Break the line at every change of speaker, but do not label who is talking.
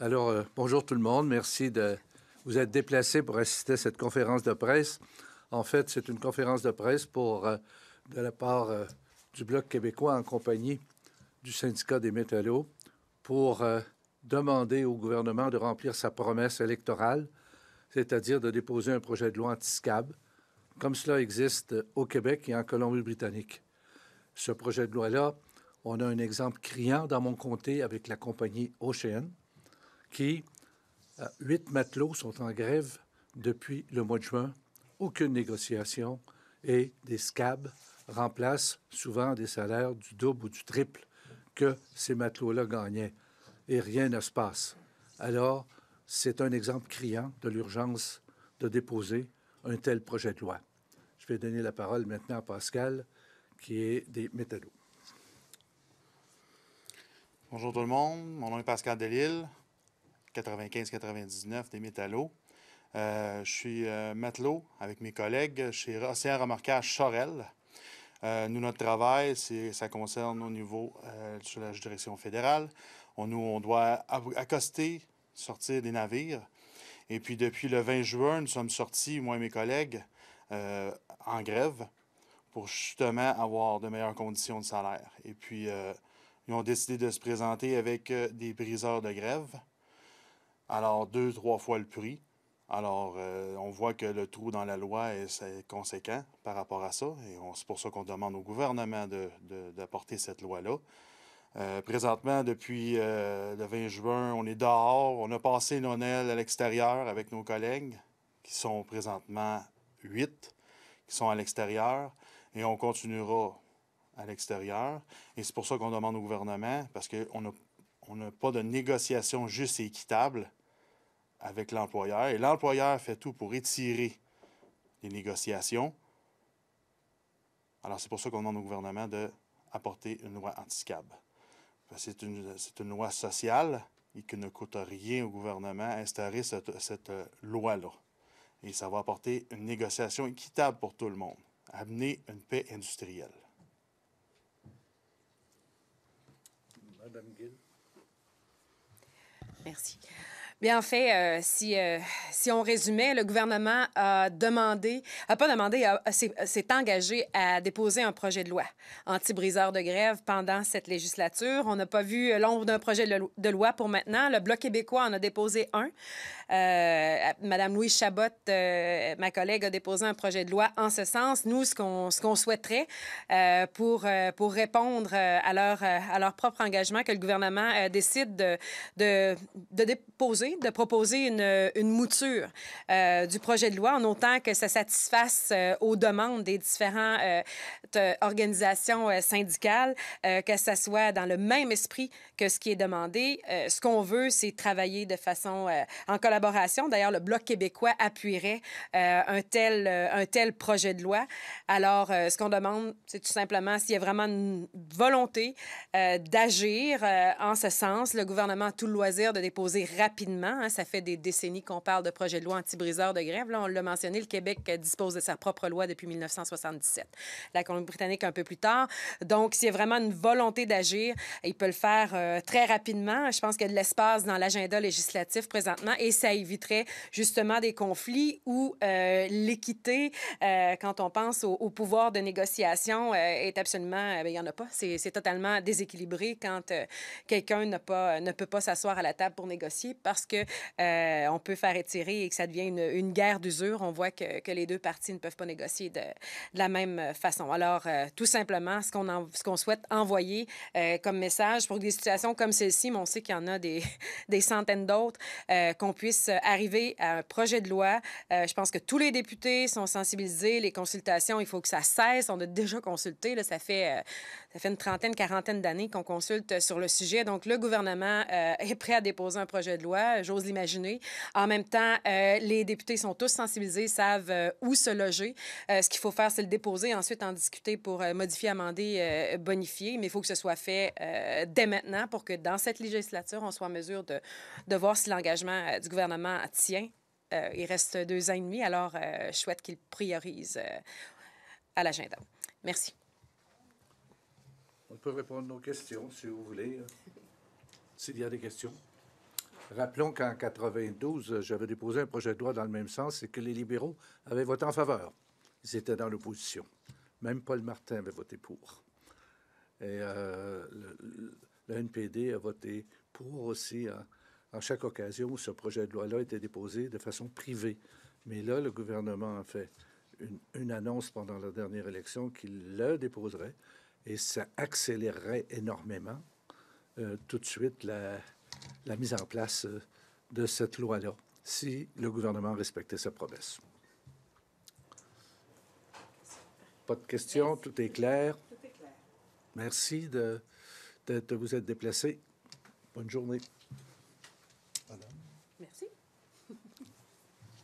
Alors, euh, bonjour tout le monde. Merci de vous être déplacé pour assister à cette conférence de presse. En fait, c'est une conférence de presse pour, euh, de la part euh, du Bloc québécois en compagnie du syndicat des métallos pour demander au gouvernement de remplir sa promesse électorale, c'est-à-dire de déposer un projet de loi anti-SCAB, comme cela existe au Québec et en Colombie-Britannique. Ce projet de loi-là on a un exemple criant dans mon comté avec la compagnie Ocean, qui, euh, huit matelots sont en grève depuis le mois de juin. Aucune négociation et des scabs remplacent souvent des salaires du double ou du triple que ces matelots-là gagnaient. Et rien ne se passe. Alors, c'est un exemple criant de l'urgence de déposer un tel projet de loi. Je vais donner la parole maintenant à Pascal, qui est des métallos.
Bonjour tout le monde, mon nom est Pascal Delille, 95-99 des Métallos. Euh, je suis euh, matelot avec mes collègues chez Océan Remarquage Chorel. Euh, nous, notre travail, ça concerne au niveau sur la direction fédérale. On, nous, on doit accoster, sortir des navires. Et puis, depuis le 20 juin, nous sommes sortis, moi et mes collègues, en grève pour justement avoir de meilleures conditions de salaire. Et puis, ils ont décidé de se présenter avec euh, des briseurs de grève. Alors, deux, trois fois le prix. Alors, euh, on voit que le trou dans la loi est, conséquent par rapport à ça. Et c'est pour ça qu'on demande au gouvernement d'apporter cette loi-là. Euh, présentement, depuis le 20 juin, on est dehors. On a passé Noël à l'extérieur avec nos collègues, qui sont présentement huit, qui sont à l'extérieur. Et on continuera à l'extérieur. Et c'est pour ça qu'on demande au gouvernement, parce qu'on n'a on n'a pas de négociation juste et équitable avec l'employeur. Et l'employeur fait tout pour étirer les négociations. Alors, c'est pour ça qu'on demande au gouvernement d'apporter une loi anti-SCAB. C'est une, loi sociale et qui ne coûte rien au gouvernement à instaurer cette, cette euh, loi-là. Et ça va apporter une négociation équitable pour tout le monde, amener une paix industrielle.
Merci. Bien, en fait, euh, si, euh, si on résumait, le gouvernement a demandé, a pas demandé, euh, s'est engagé à déposer un projet de loi anti-briseur de grève pendant cette législature. On n'a pas vu l'ombre d'un projet de loi pour maintenant. Le Bloc québécois en a déposé un. Euh, Madame Louise Chabot, euh, ma collègue, a déposé un projet de loi en ce sens. Nous, ce qu'on souhaiterait euh, pour, pour répondre à leur, à propre engagement que le gouvernement décide de, déposer, de proposer une, une mouture du projet de loi en autant que ça satisfasse aux demandes des différentes organisations syndicales, que ça soit dans le même esprit que ce qui est demandé. ce qu'on veut, c'est travailler de façon en collaboration D'ailleurs, le Bloc québécois appuierait euh, un, tel, euh, un tel projet de loi. Alors, euh, ce qu'on demande, c'est tout simplement s'il y a vraiment une volonté d'agir en ce sens. Le gouvernement a tout le loisir de déposer rapidement. Hein. Ça fait des décennies qu'on parle de projet de loi anti-briseur de grève. Là, on l'a mentionné, le Québec dispose de sa propre loi depuis 1977. La Colombie-Britannique un peu plus tard. Donc, s'il y a vraiment une volonté d'agir, il peut le faire très rapidement. Je pense qu'il y a de l'espace dans l'agenda législatif présentement et éviterait justement des conflits où euh, l'équité, euh, quand on pense au, pouvoir de négociation, euh, est absolument, ben, il n'y en a pas. C'est totalement déséquilibré quand quelqu'un ne peut pas s'asseoir à la table pour négocier parce que on peut faire étirer et que ça devient une, guerre d'usure. On voit que, les deux parties ne peuvent pas négocier de, la même façon. Alors, tout simplement, ce qu'on souhaite envoyer comme message pour des situations comme celle-ci, mais on sait qu'il y en a des, des centaines d'autres, qu'on puisse arriver à un projet de loi. Euh, je pense que tous les députés sont sensibilisés, les consultations, il faut que ça cesse. On a déjà consulté, ça, fait, euh, ça fait une trentaine, quarantaine d'années qu'on consulte sur le sujet. Donc, le gouvernement euh, est prêt à déposer un projet de loi, j'ose l'imaginer. En même temps, les députés sont tous sensibilisés, savent où se loger. ce qu'il faut faire, c'est le déposer, ensuite en discuter pour modifier, amender, bonifier. Mais il faut que ce soit fait dès maintenant pour que dans cette législature, on soit en mesure de, de voir si l'engagement du gouvernement gouvernement tient. Euh, il reste deux ans et demi, alors euh, je souhaite qu'il priorise euh, à l'agenda. Merci.
On peut répondre aux questions si vous voulez, s'il y a des questions. Rappelons qu'en 92, j'avais déposé un projet de loi dans le même sens et que les libéraux avaient voté en faveur. Ils étaient dans l'opposition. Même Paul Martin avait voté pour. Et le, NPD a voté pour aussi. Hein. À chaque occasion où ce projet de loi-là était déposé de façon privée. Mais là, le gouvernement a fait une, annonce pendant la dernière élection qu'il le déposerait et ça accélérerait énormément euh, tout de suite la, mise en place euh, de cette loi-là si le gouvernement respectait sa promesse. Pas de questions, tout est clair. Merci de vous être déplacé. Bonne journée.